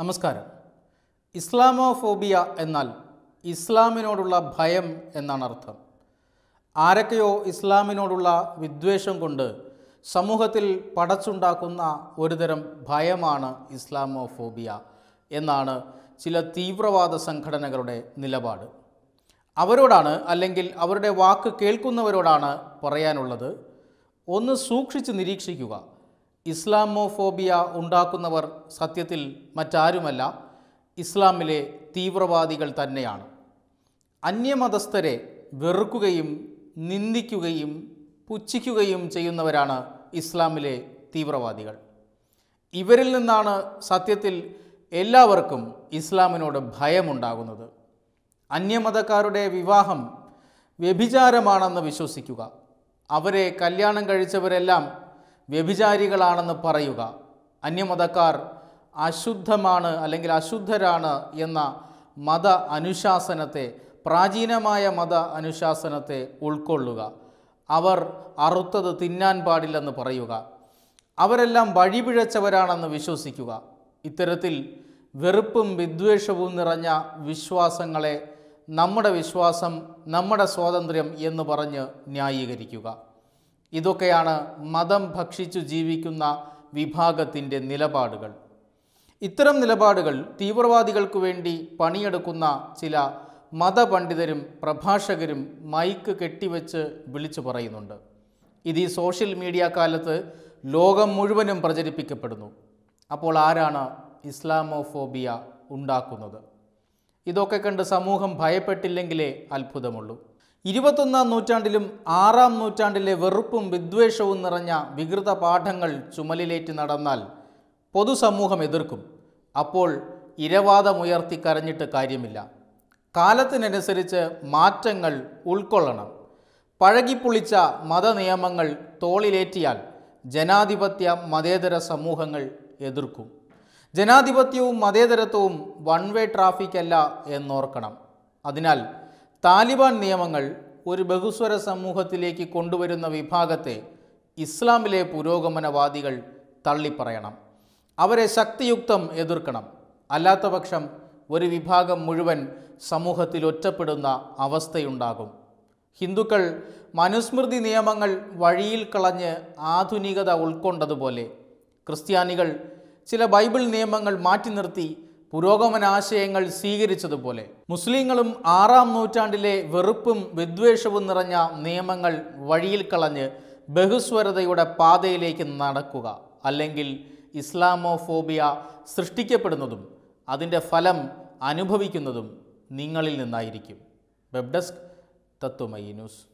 നമസ്കാരം ഇസ്ലാമോഫോബിയ എന്നാൽ ഇസ്ലാമിനോടുള്ള ഭയം എന്നാണ് അർത്ഥം ആരൊക്കെയോ ഇസ്ലാമിനോടുള്ള വിദ്വേഷം കൊണ്ട് സമൂഹത്തിൽ പടച്ചുണ്ടാക്കുന്ന ഒരുതരം ഭയമാണ് ഇസ്ലാമോഫോബിയ എന്നാണ് ചില തീവ്രവാദ സംഘടനകളുടെ നിലപാട് അവരോടാണ് അല്ലെങ്കിൽ അവരുടെ വാക്ക് കേൾക്കുന്നവരോടാണ് പറയാനുള്ളത് ഒന്ന് സൂക്ഷിച്ച് നിരീക്ഷിക്കുക ഇസ്ലാമോഫോബിയ ഉണ്ടാക്കുന്നവർ സത്യത്തിൽ മറ്റാരുമല്ല ഇസ്ലാമിലെ തീവ്രവാദികൾ തന്നെയാണ് അന്യമതസ്ഥരെ വെറുക്കുകയും നിന്ദിക്കുകയും പുച്ഛിക്കുകയും ചെയ്യുന്നവരാണ് ഇസ്ലാമിലെ തീവ്രവാദികൾ ഇവരിൽ നിന്നാണ് സത്യത്തിൽ എല്ലാവർക്കും ഇസ്ലാമിനോട് ഭയമുണ്ടാകുന്നത് അന്യമതക്കാരുടെ വിവാഹം വ്യഭിചാരമാണെന്ന് വിശ്വസിക്കുക അവരെ കല്യാണം കഴിച്ചവരെല്ലാം വ്യഭിചാരികളാണെന്ന് പറയുക അന്യമതക്കാർ അശുദ്ധമാണ് അല്ലെങ്കിൽ അശുദ്ധരാണ് എന്ന മത അനുശാസനത്തെ പ്രാചീനമായ മത അനുശാസനത്തെ ഉൾക്കൊള്ളുക അവർ അറുത്തത് തിന്നാൻ പാടില്ലെന്ന് പറയുക അവരെല്ലാം വഴിപിഴച്ചവരാണെന്ന് വിശ്വസിക്കുക ഇത്തരത്തിൽ വെറുപ്പും വിദ്വേഷവും നിറഞ്ഞ വിശ്വാസങ്ങളെ നമ്മുടെ വിശ്വാസം നമ്മുടെ സ്വാതന്ത്ര്യം എന്ന് പറഞ്ഞ് ന്യായീകരിക്കുക ഇതൊക്കെയാണ് മതം ഭക്ഷിച്ചു ജീവിക്കുന്ന വിഭാഗത്തിൻ്റെ നിലപാടുകൾ ഇത്തരം നിലപാടുകൾ തീവ്രവാദികൾക്കു വേണ്ടി പണിയെടുക്കുന്ന ചില മതപണ്ഡിതരും പ്രഭാഷകരും മൈക്ക് കെട്ടിവെച്ച് വിളിച്ചു പറയുന്നുണ്ട് ഇത് ഈ സോഷ്യൽ മീഡിയ കാലത്ത് ലോകം മുഴുവനും പ്രചരിപ്പിക്കപ്പെടുന്നു അപ്പോൾ ആരാണ് ഇസ്ലാമോഫോബിയ ഉണ്ടാക്കുന്നത് ഇതൊക്കെ കണ്ട് സമൂഹം ഭയപ്പെട്ടില്ലെങ്കിലേ അത്ഭുതമുള്ളൂ ഇരുപത്തൊന്നാം നൂറ്റാണ്ടിലും ആറാം നൂറ്റാണ്ടിലെ വെറുപ്പും വിദ്വേഷവും നിറഞ്ഞ വികൃത പാഠങ്ങൾ ചുമലിലേറ്റ് നടന്നാൽ പൊതുസമൂഹം എതിർക്കും അപ്പോൾ ഇരവാദമുയർത്തി കരഞ്ഞിട്ട് കാര്യമില്ല കാലത്തിനനുസരിച്ച് മാറ്റങ്ങൾ ഉൾക്കൊള്ളണം പഴകിപ്പുളിച്ച മതനിയമങ്ങൾ തോളിലേറ്റിയാൽ ജനാധിപത്യ മതേതര സമൂഹങ്ങൾ എതിർക്കും ജനാധിപത്യവും മതേതരത്വവും വൺ വേ ട്രാഫിക് അല്ല എന്നോർക്കണം അതിനാൽ താലിബാൻ നിയമങ്ങൾ ഒരു ബഹുസ്വര സമൂഹത്തിലേക്ക് കൊണ്ടുവരുന്ന വിഭാഗത്തെ ഇസ്ലാമിലെ പുരോഗമനവാദികൾ തള്ളിപ്പറയണം അവരെ ശക്തിയുക്തം എതിർക്കണം അല്ലാത്തപക്ഷം ഒരു വിഭാഗം മുഴുവൻ സമൂഹത്തിൽ ഒറ്റപ്പെടുന്ന അവസ്ഥയുണ്ടാകും ഹിന്ദുക്കൾ മനുസ്മൃതി നിയമങ്ങൾ വഴിയിൽ കളഞ്ഞ് ആധുനികത ഉൾക്കൊണ്ടതുപോലെ ക്രിസ്ത്യാനികൾ ചില ബൈബിൾ നിയമങ്ങൾ മാറ്റി നിർത്തി പുരോഗമനാശയങ്ങൾ സ്വീകരിച്ചതുപോലെ മുസ്ലിങ്ങളും ആറാം നൂറ്റാണ്ടിലെ വെറുപ്പും വിദ്വേഷവും നിറഞ്ഞ നിയമങ്ങൾ വഴിയിൽ കളഞ്ഞ് ബഹുസ്വരതയുടെ പാതയിലേക്ക് നടക്കുക അല്ലെങ്കിൽ ഇസ്ലാമോഫോബിയ സൃഷ്ടിക്കപ്പെടുന്നതും അതിൻ്റെ ഫലം അനുഭവിക്കുന്നതും നിങ്ങളിൽ നിന്നായിരിക്കും വെബ് ഡെസ്ക് ന്യൂസ്